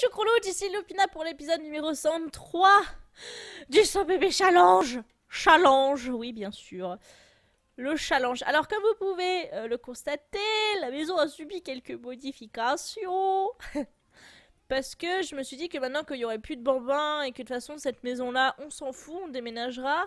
choucrouloutes, d'ici Lupina pour l'épisode numéro 103 du 100 bébé challenge. Challenge, oui bien sûr. Le challenge. Alors comme vous pouvez euh, le constater, la maison a subi quelques modifications. parce que je me suis dit que maintenant qu'il n'y aurait plus de bambins et que de toute façon cette maison-là, on s'en fout, on déménagera,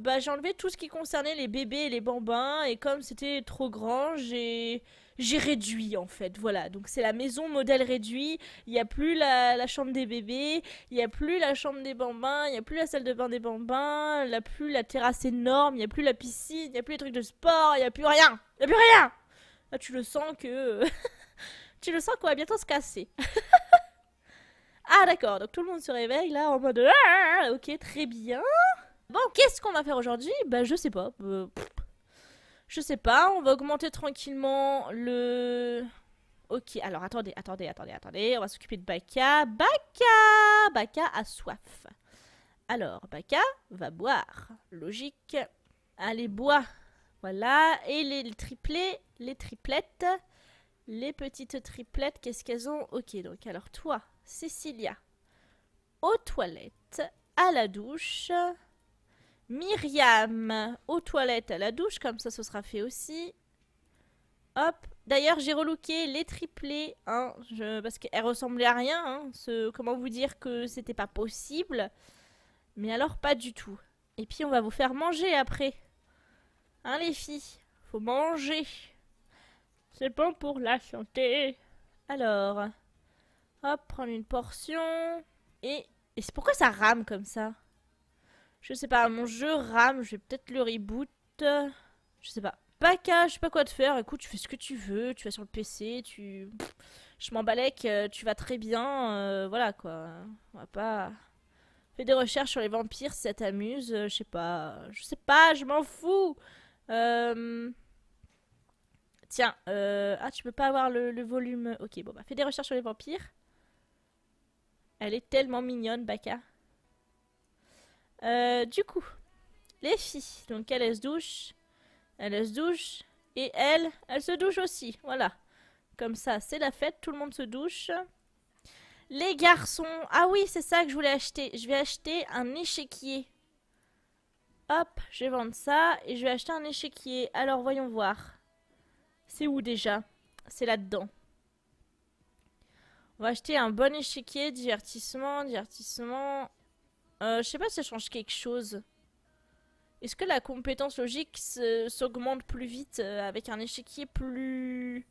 bah j'ai enlevé tout ce qui concernait les bébés et les bambins. Et comme c'était trop grand, j'ai j'ai réduit en fait. Voilà, donc c'est la maison modèle réduit. Il n'y a plus la, chambre des bébés, il n'y a plus la chambre des bambins, il n'y a plus la salle de bain des bambins, il n'y a plus la terrasse énorme, il n'y a plus la piscine, il n'y a plus les trucs de sport, il n'y a plus rien. Il n'y a plus rien. Là, ah, tu le sens que. tu le sens qu'on va bientôt se casser. ah, d'accord, donc tout le monde se réveille là en mode. Ah, ok, très bien. Bon, qu'est-ce qu'on va faire aujourd'hui Bah, je sais pas. Euh, je sais pas, on va augmenter tranquillement le... Ok, alors attendez, attendez, attendez, attendez. On va s'occuper de Baka. Baka Baka a soif. Alors, Baka va boire. Logique. Allez, bois. Voilà. Et les, triplets, triplés, les triplettes. Les petites triplettes, qu'est-ce qu'elles ont Ok, donc alors toi, Cécilia, aux toilettes, à la douche. Myriam aux toilettes, à la douche, comme ça ce sera fait aussi. Hop. D'ailleurs, j'ai relooké les triplés, hein, parce qu'elles ressemblaient à rien. Hein, ce... Comment vous dire que c'était pas possible Mais alors, pas du tout. Et puis, on va vous faire manger après. Hein, les filles Faut manger. C'est bon pour la santé. Alors, hop, prendre une portion. Et, et c'est pourquoi ça rame comme ça je sais pas, mon jeu rame, je vais peut-être le reboot. Je sais pas. Baka, je sais pas quoi te faire. Écoute, tu fais ce que tu veux, tu vas sur le PC, tu. Je m'en que euh, tu vas très bien. Euh, voilà quoi. On va pas. Fais des recherches sur les vampires si ça t'amuse. Euh, je sais pas. Je sais pas, je m'en fous. Tiens, ah, tu peux pas avoir le, le volume. Ok, bon bah, fais des recherches sur les vampires. Elle est tellement mignonne, Baka. Euh, du coup, les filles, donc elle, se douche, elle, se douche, et elles, elle se douche aussi, voilà. Comme ça, c'est la fête, tout le monde se douche. Les garçons, ah oui, c'est ça que je voulais acheter. Je vais acheter un échiquier. Hop, je vais vendre ça et je vais acheter un échiquier. Alors, voyons voir. C'est où déjà C'est là-dedans. On va acheter un bon échiquier, divertissement, divertissement. Euh, je sais pas si ça change quelque chose. Est-ce que la compétence logique s'augmente plus vite euh, avec un échiquier plus...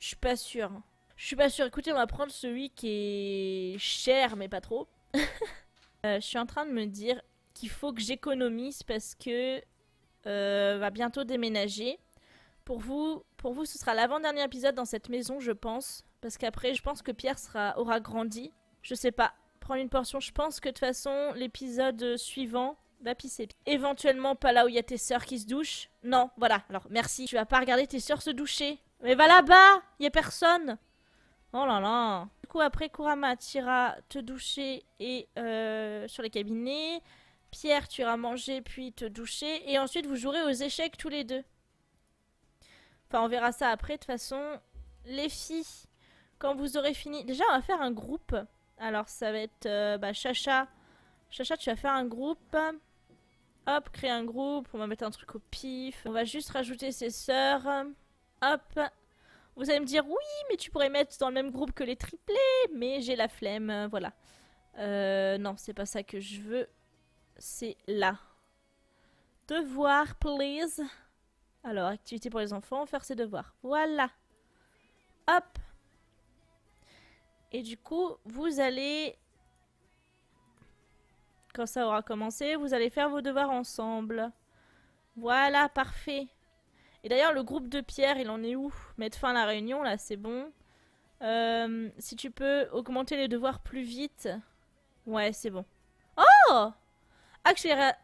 Je suis pas sûre. Je suis pas sûre. Écoutez, on va prendre celui qui est cher, mais pas trop. Euh, je suis en train de me dire qu'il faut que j'économise parce que on va bientôt déménager. Pour vous, pour vous, ce sera l'avant-dernier épisode dans cette maison, je pense. Parce qu'après, je pense que Pierre sera, aura grandi. Je sais pas prendre une portion. Je pense que de toute façon, l'épisode suivant va pisser. Éventuellement, pas là où il y a tes sœurs qui se douchent. Non, voilà. Alors, merci. Tu vas pas regarder tes sœurs se doucher. Mais va là-bas Il y a personne Oh là là Du coup, après, Kurama iras te doucher et euh, sur les cabinets. Pierre, tu iras manger puis te doucher. Et ensuite, vous jouerez aux échecs tous les deux. Enfin, on verra ça après. De toute façon, les filles, quand vous aurez fini... Déjà, on va faire un groupe. Alors ça va être euh, bah, Chacha. Chacha, tu vas faire un groupe. Hop, créer un groupe. On va mettre un truc au pif. On va juste rajouter ses sœurs. Hop. Vous allez me dire, oui, mais tu pourrais mettre dans le même groupe que les triplés. Mais j'ai la flemme, voilà. Euh, non, c'est pas ça que je veux. C'est là. Devoir, please. Alors, activité pour les enfants, faire ses devoirs. Voilà. Hop. Et du coup, vous allez... Quand ça aura commencé, vous allez faire vos devoirs ensemble. Voilà, parfait. Et d'ailleurs, le groupe de Pierre, il en est où Mettre fin à la réunion, là, c'est bon. Euh, si tu peux augmenter les devoirs plus vite. Ouais, c'est bon. Oh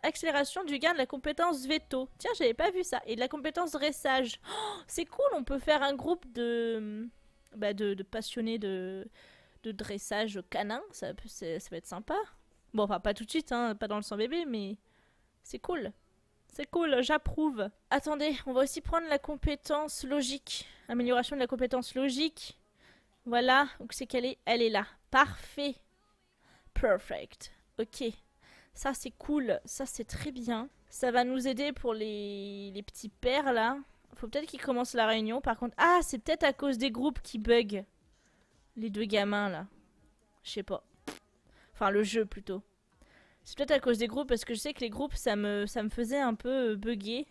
Accélération du gain de la compétence veto. Tiens, j'avais pas vu ça. Et de la compétence dressage. Oh c'est cool, on peut faire un groupe de... Bah, de passionnés de de dressage canin, ça, ça, va être sympa. Bon, enfin, pas tout de suite, hein, pas dans le sang bébé, mais c'est cool. C'est cool, j'approuve. Attendez, on va aussi prendre la compétence logique. Amélioration de la compétence logique. Voilà, où c'est qu'elle est Elle est là. Parfait. Perfect. Ok. Ça, c'est cool. Ça, c'est très bien. Ça va nous aider pour les, petits pères, là. Faut peut-être qu'ils commencent la réunion. Par contre, ah, c'est peut-être à cause des groupes qui buguent. Les deux gamins, là. Je sais pas. Enfin, le jeu, plutôt. C'est peut-être à cause des groupes, parce que je sais que les groupes, ça me, ça me faisait un peu euh, bugger.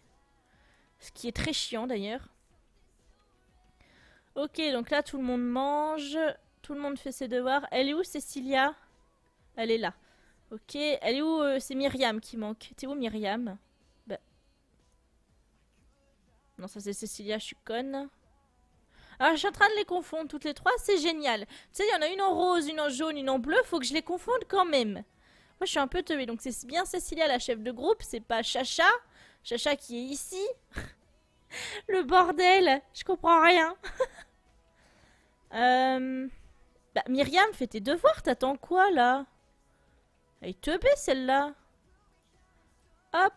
Ce qui est très chiant, d'ailleurs. Ok, donc là, tout le monde mange. Tout le monde fait ses devoirs. Elle est où, Cécilia Elle est là. Ok, elle est où euh, C'est Myriam qui manque. T'es où, Myriam bah. Non, ça c'est Cécilia, je suis conne. Alors, ah, je suis en train de les confondre toutes les trois, c'est génial. Tu sais, il y en a une en rose, une en jaune, une en bleu, faut que je les confonde quand même. Moi, je suis un peu teubée, donc c'est bien Cécilia, la chef de groupe, c'est pas Chacha. Chacha qui est ici. Le bordel, je comprends rien. Euh, bah, Myriam, fais tes devoirs, t'attends quoi, là Elle est teubée, celle-là. Hop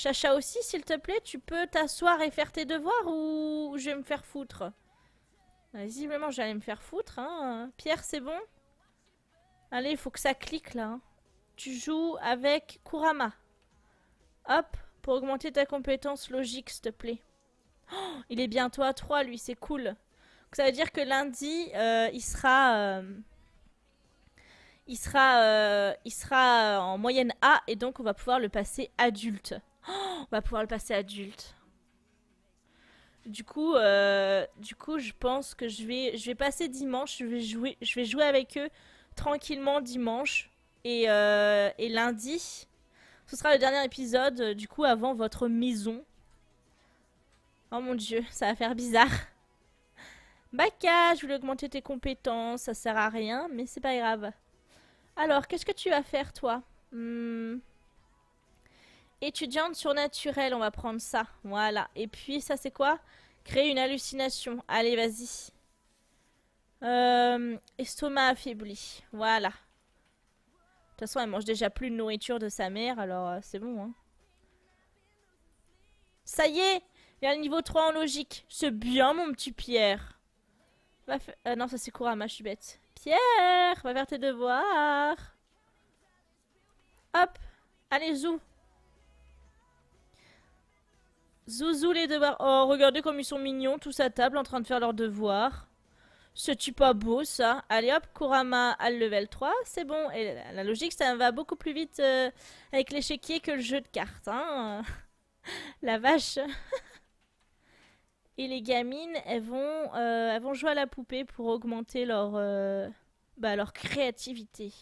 Chacha aussi, s'il te plaît, tu peux t'asseoir et faire tes devoirs ou je vais me faire foutre bah, Visiblement, j'allais me faire foutre. Hein. Pierre, c'est bon Allez, il faut que ça clique là. Hein. Tu joues avec Kurama. Hop, pour augmenter ta compétence logique, s'il te plaît. Oh, il est bientôt à 3, lui, c'est cool. ça veut dire que lundi, euh, il sera... Euh, il sera, euh, il sera en moyenne A et donc on va pouvoir le passer adulte. on va pouvoir le passer adulte. Du coup, euh, du coup, je pense que je vais, je vais passer dimanche, je vais jouer, je vais jouer avec eux tranquillement dimanche et, euh, et lundi. Ce sera le dernier épisode, euh, du coup, avant votre maison. Oh mon dieu, ça va faire bizarre. Baka, je voulais augmenter tes compétences, ça sert à rien, mais c'est pas grave. Alors, qu'est-ce que tu vas faire, toi hmm. Étudiante surnaturelle, on va prendre ça. Voilà. Et puis, ça, c'est quoi Créer une hallucination. Allez, vas-y. Euh, estomac affaibli. Voilà. De toute façon, elle mange déjà plus de nourriture de sa mère, alors euh, c'est bon. Hein. Ça y est Il y a le niveau 3 en logique. C'est bien, mon petit Pierre. Euh, non, ça c'est Kurama, je suis bête. Pierre, va faire tes devoirs. Hop. Allez, y Zouzou les devoirs Oh, regardez comme ils sont mignons, tous à table, en train de faire leurs devoirs. C'est-tu pas beau, ça Allez hop, Kurama à level 3, c'est bon. Et la logique, ça va beaucoup plus vite euh, avec l'échiquier que le jeu de cartes, hein La vache Et les gamines, euh, elles vont, jouer à la poupée pour augmenter leur, euh, bah, leur créativité.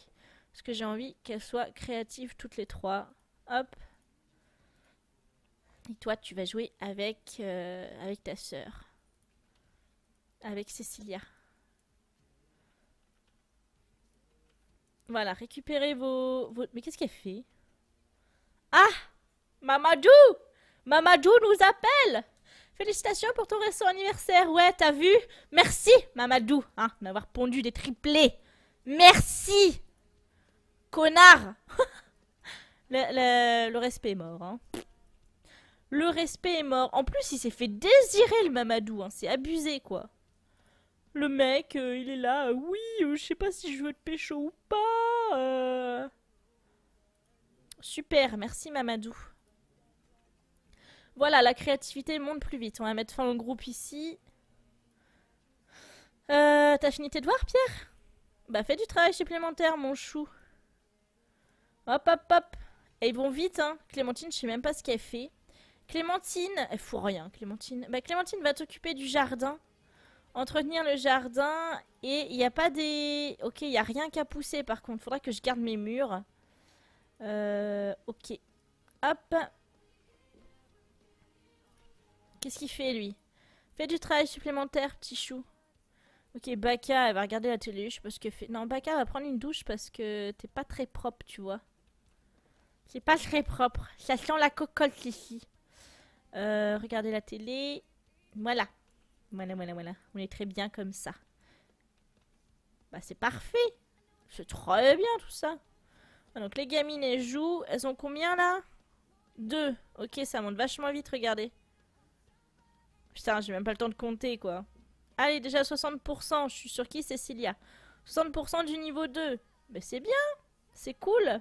Parce que j'ai envie qu'elles soient créatives toutes les trois. Hop et toi, tu vas jouer avec, euh, avec ta sœur. Avec Cécilia. Voilà, récupérez vos... Mais qu'est-ce qu'elle fait Ah Mamadou Mamadou nous appelle Félicitations pour ton récent anniversaire. Ouais, t'as vu Merci, Mamadou, hein, d'avoir pondu des triplés. Merci Connard le, le respect est mort, hein. Le respect est mort. En plus, il s'est fait désirer le Mamadou. Hein. C'est abusé, quoi. Le mec, euh, il est là. Euh, oui, euh, je sais pas si je veux être pécho ou pas. Super, merci Mamadou. Voilà, la créativité monte plus vite. On va mettre fin au groupe ici. T'as fini tes devoirs, Pierre Bah, fais du travail supplémentaire, mon chou. Hop, hop, hop. Et ils vont vite, hein. Clémentine, je sais même pas ce qu'elle fait. Clémentine, elle fout rien, Clémentine. Bah, Clémentine va t'occuper du jardin. Entretenir le jardin. Et il n'y a pas des... Ok, il n'y a rien qu'à pousser par contre. Faudra que je garde mes murs. Euh, ok. Hop. Qu'est-ce qu'il fait lui Fais du travail supplémentaire, petit chou. Ok, Baka, va regarder la télé. Je sais pas ce fait. Non, Baka va prendre une douche parce que t'es pas très propre, tu vois. C'est pas très propre. Ça sent la cocotte ici. Euh, regardez la télé. Voilà. Voilà, voilà, voilà. On est très bien comme ça. Bah, c'est parfait. C'est très bien tout ça. donc, les gamines, elles jouent. Elles ont combien là Deux. Ok, ça monte vachement vite, regardez. Putain, j'ai même pas le temps de compter quoi. Allez, déjà 60%. Je suis sur qui, Cécilia 60% du niveau 2. Mais bah, c'est bien. C'est cool.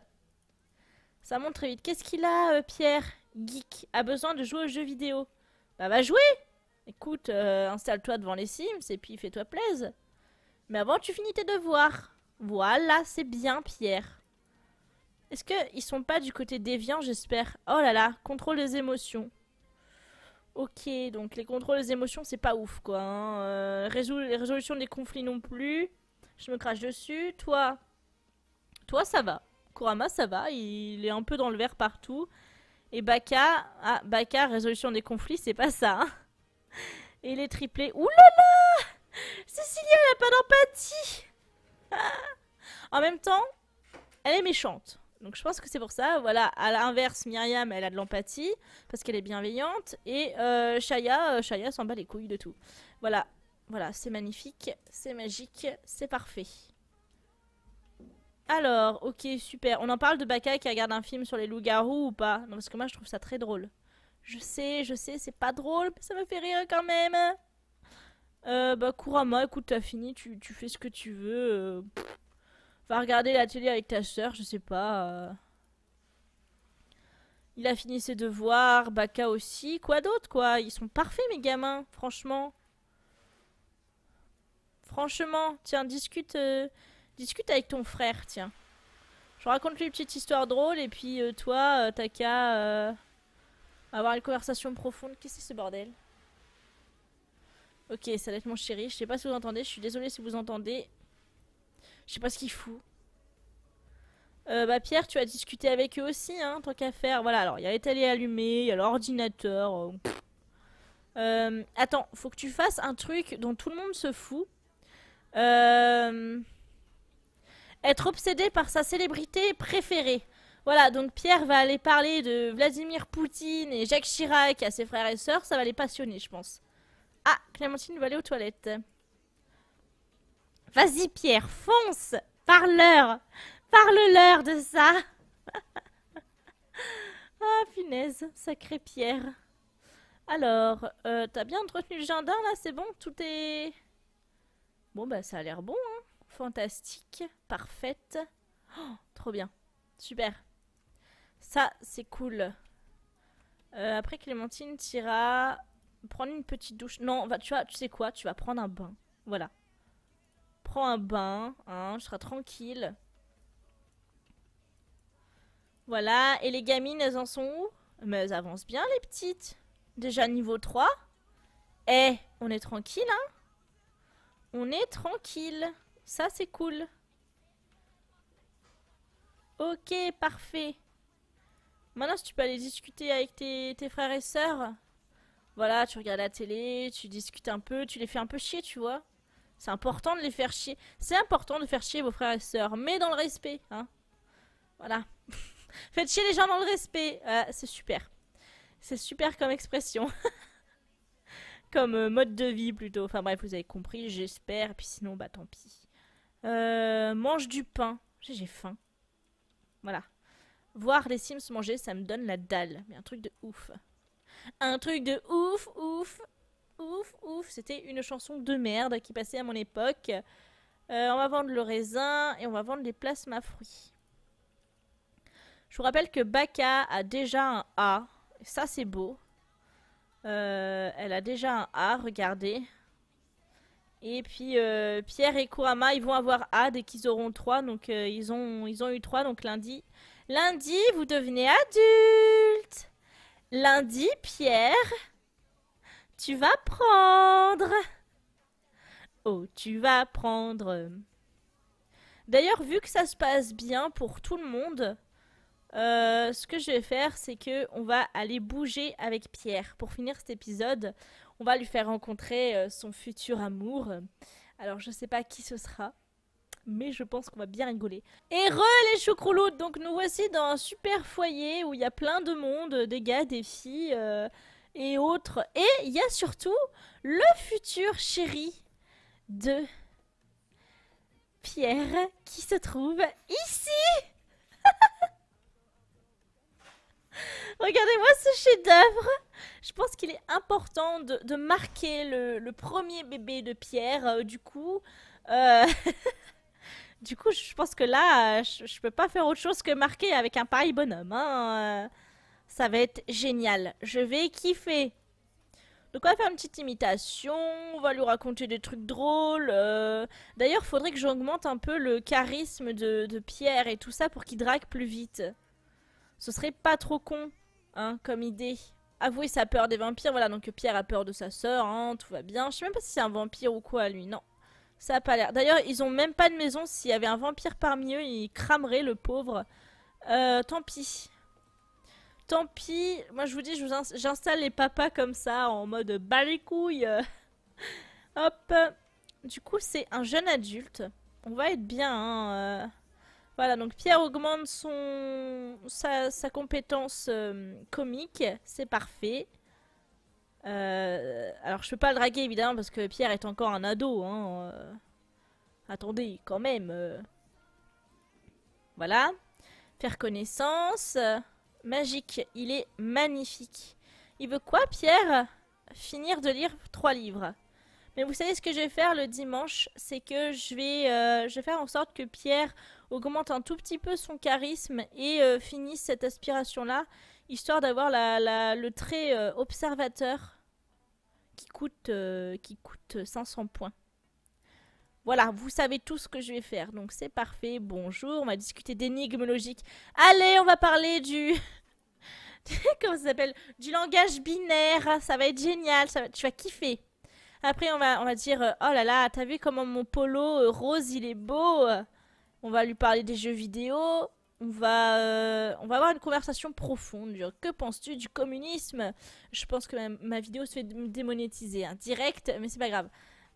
Ça monte très vite. Qu'est-ce qu'il a, euh, Pierre geek a besoin de jouer aux jeux vidéo. Bah va jouer Écoute, euh, installe-toi devant les Sims et puis fais-toi plaise. Mais avant, tu finis tes devoirs. Voilà, c'est bien, Pierre. Est-ce qu'ils sont pas du côté déviant, j'espère Oh là là, contrôle des émotions. Ok, donc les contrôles des émotions, c'est pas ouf, quoi. Hein. Euh, résolution des conflits non plus. Je me crache dessus. Toi, toi, ça va. Kurama, ça va. Il est un peu dans le vert partout. Et Baka, ah, résolution des conflits, c'est pas ça. Hein. Et les triplés, oulala Cécilia, elle a pas d'empathie En même temps, elle est méchante. Donc je pense que c'est pour ça. Voilà, à l'inverse, Myriam, elle a de l'empathie parce qu'elle est bienveillante. Et euh, Shaya, euh, Shaya s'en bat les couilles de tout. Voilà, voilà, c'est magnifique, c'est magique, c'est parfait. Alors, ok, super. On en parle de Baka qui regarde un film sur les loups-garous ou pas Non, parce que moi je trouve ça très drôle. Je sais, je sais, c'est pas drôle, mais ça me fait rire quand même. Euh, bah, Kurama, écoute, t'as fini, tu, tu, fais ce que tu veux. Euh, va regarder l'atelier avec ta soeur, je sais pas. Euh. Il a fini ses devoirs, Baka aussi. Quoi d'autre, quoi Ils sont parfaits, mes gamins, franchement. Franchement, tiens, discute. Euh. Discute avec ton frère, tiens. Je raconte lui une petite histoire drôle et puis euh, toi, taka. Euh, t'as qu'à euh, avoir une conversation profonde. Qu'est-ce que c'est ce bordel Ok, ça va être mon chéri. Je sais pas si vous entendez. Je suis désolée si vous entendez. Je sais pas ce qu'il fout. bah Pierre, tu as discuté avec eux aussi, hein, tant qu'à faire. Voilà, alors il y a les télés allumées, il y a l'ordinateur. attends, faut que tu fasses un truc dont tout le monde se fout. Euh être obsédé par sa célébrité préférée. Voilà, donc Pierre va aller parler de Vladimir Poutine et Jacques Chirac à ses frères et sœurs, ça va les passionner, je pense. Ah, Clémentine va aller aux toilettes. Vas-y Pierre, fonce Parle-leur Parle-leur de ça Ah, punaise, sacré Pierre. Alors, euh, t'as bien entretenu le gendarme là, c'est bon Tout est... Bon, bah, ça a l'air bon, hein fantastique, parfaite. Oh, trop bien. Super. Ça, c'est cool. Euh, après, Clémentine tira prendre une petite douche. Non, va, tu, vois, tu sais quoi Tu vas prendre un bain. Voilà. Prends un bain, hein, je serai tranquille. Voilà, et les gamines, elles en sont où Mais elles avancent bien, les petites. Déjà niveau 3. Eh, on est tranquille, hein On est tranquille. Ça, c'est cool. Ok, parfait. Maintenant, si tu peux aller discuter avec tes, frères et sœurs, voilà, tu regardes la télé, tu discutes un peu, tu les fais un peu chier, tu vois. C'est important de les faire chier. C'est important de faire chier vos frères et sœurs, mais dans le respect, hein. Voilà. Faites chier les gens dans le respect. Euh, c'est super. C'est super comme expression. comme euh, mode de vie plutôt. Enfin bref, vous avez compris, j'espère. puis sinon, bah tant pis. Euh, mange du pain. J'ai faim. Voilà. Voir les Sims manger, ça me donne la dalle. Mais un truc de ouf. Un truc de ouf, ouf, ouf, ouf. C'était une chanson de merde qui passait à mon époque. Euh, on va vendre le raisin et on va vendre les plasmas fruits. Je vous rappelle que Baka a déjà un A. Ça, c'est beau. Euh, elle a déjà un A, regardez. Et puis euh, Pierre et Kurama, ils vont avoir A dès qu'ils auront 3. Donc euh, ils, ont, ils ont eu 3, donc lundi. Lundi, vous devenez adulte. Lundi, Pierre, tu vas prendre. Oh, tu vas prendre. D'ailleurs, vu que ça se passe bien pour tout le monde, euh, ce que je vais faire, c'est que va aller bouger avec Pierre. Pour finir cet épisode, on va lui faire rencontrer euh, son futur amour. Alors je sais pas qui ce sera, mais je pense qu'on va bien rigoler. Et re les choucrouloutes Donc nous voici dans un super foyer où il y a plein de monde, des gars, des filles euh, et autres. Et il y a surtout le futur chéri de Pierre qui se trouve ici Regardez-moi ce chef-d'œuvre. Je pense qu'il est important de, marquer le, premier bébé de Pierre. Euh, du coup, euh, du coup, je pense que là, je, ne peux pas faire autre chose que marquer avec un pareil bonhomme. Hein, euh. Ça va être génial. Je vais kiffer. Donc on va faire une petite imitation, on va lui raconter des trucs drôles. Euh... D'ailleurs, faudrait que j'augmente un peu le charisme de, de, Pierre et tout ça pour qu'il drague plus vite. Ce serait pas trop con. Hein, comme idée. Avouer sa peur des vampires, voilà, donc Pierre a peur de sa sœur, hein, tout va bien. Je sais même pas si c'est un vampire ou quoi, lui, non. Ça a pas l'air. D'ailleurs, ils ont même pas de maison. S'il y avait un vampire parmi eux, il cramerait le pauvre. Euh, tant pis. Tant pis. Moi, je vous dis, j'installe les papas comme ça, en mode bas les couilles. Hop. Du coup, c'est un jeune adulte. On va être bien, hein. Euh. Voilà, donc Pierre augmente son sa, compétence euh, comique, c'est parfait. Euh, alors je peux pas le draguer évidemment parce que Pierre est encore un ado. Hein, euh. Attendez, quand même. Voilà. Faire connaissance. Magique, il est magnifique. Il veut quoi Pierre Finir de lire trois livres. Mais vous savez ce que je vais faire le dimanche C'est que je vais, je vais faire en sorte que Pierre augmente un tout petit peu son charisme et euh, finisse cette aspiration-là, histoire d'avoir le trait euh, observateur qui coûte, euh, qui coûte 500 points. Voilà, vous savez tout ce que je vais faire, donc c'est parfait. Bonjour, on va discuter d'énigmes logiques. Allez, on va parler du... Comment ça s'appelle Du langage binaire, ça va être génial, ça tu vas kiffer. Après, on va, on va dire, oh là là, t'as vu comment mon polo rose, il est beau on va lui parler des jeux vidéo, on va, euh, on va avoir une conversation profonde. que penses-tu du communisme Je pense que ma, vidéo se fait démonétiser, hein, direct, mais c'est pas grave.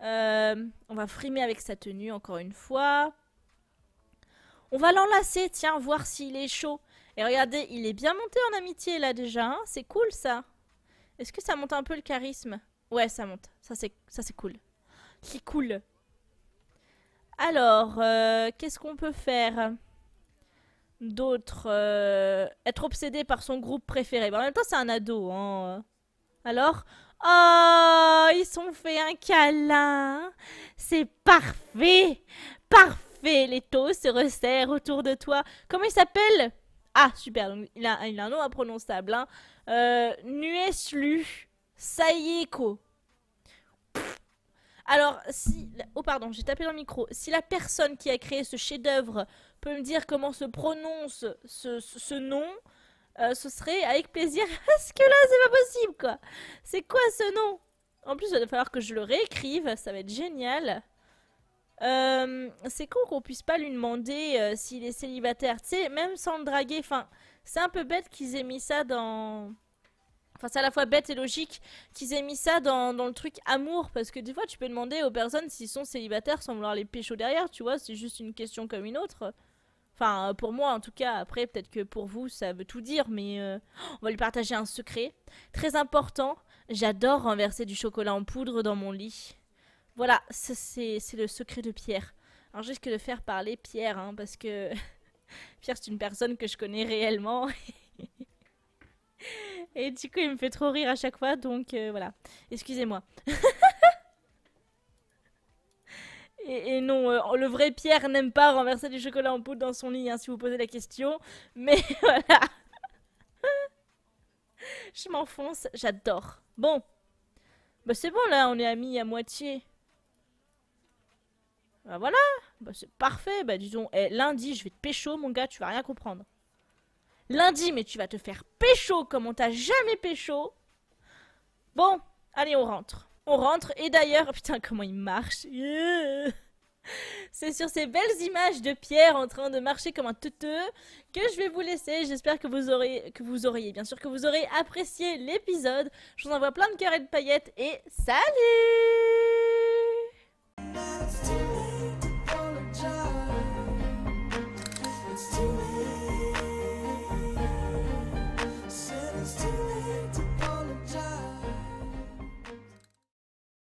Euh, on va frimer avec sa tenue encore une fois. On va l'enlacer, tiens, voir s'il est chaud. Et regardez, il est bien monté en amitié là déjà, hein. c'est cool ça. Est-ce que ça monte un peu le charisme Ouais, ça monte, ça c'est cool. C'est cool. Alors, euh, qu'est-ce qu'on peut faire d'autre euh, Être obsédé par son groupe préféré. en même temps, c'est un ado. Hein, euh. Alors Oh, ils sont fait un câlin. C'est parfait. Parfait. Les taux se resserrent autour de toi. Comment il s'appelle Ah, super. il, a, un nom imprononçable. Hein. Nueslu Sayeko. Alors, si. Oh, pardon, j'ai tapé dans le micro. Si la personne qui a créé ce chef-d'œuvre peut me dire comment se prononce ce, ce, nom, euh, ce serait avec plaisir. Parce que là, c'est pas possible, quoi. C'est quoi ce nom En plus, il va falloir que je le réécrive. Ça va être génial. Euh, c'est con qu'on puisse pas lui demander euh, s'il est célibataire. Tu sais, même sans le draguer. Enfin, c'est un peu bête qu'ils aient mis ça dans. Enfin, c'est à la fois bête et logique qu'ils aient mis ça dans, le truc amour, parce que des fois, tu peux demander aux personnes s'ils sont célibataires sans vouloir les pécho derrière, tu vois, c'est juste une question comme une autre. Enfin, pour moi, en tout cas, après, peut-être que pour vous, ça veut tout dire, mais euh, on va lui partager un secret. Très important, j'adore renverser du chocolat en poudre dans mon lit. Voilà, c'est le secret de Pierre. Alors, juste que de faire parler Pierre, hein, parce que Pierre, c'est une personne que je connais réellement. Et du coup, il me fait trop rire à chaque fois, donc euh, voilà. Excusez-moi. et, non, euh, le vrai Pierre n'aime pas renverser du chocolat en poudre dans son lit, hein, si vous posez la question. Mais voilà. Je m'enfonce, j'adore. Bon. Bah c'est bon là, on est amis à moitié. Bah voilà. Bah, c'est parfait. Bah disons, eh, lundi je vais te pécho mon gars, tu vas rien comprendre lundi, mais tu vas te faire pécho comme on t'a jamais pécho. Bon, allez, on rentre. On rentre, et d'ailleurs, oh putain, comment il marche. c'est sur ces belles images de Pierre en train de marcher comme un teuteux que je vais vous laisser. J'espère que vous aurez, que vous auriez, bien sûr, que vous aurez apprécié l'épisode. Je vous envoie plein de cœurs et de paillettes et salut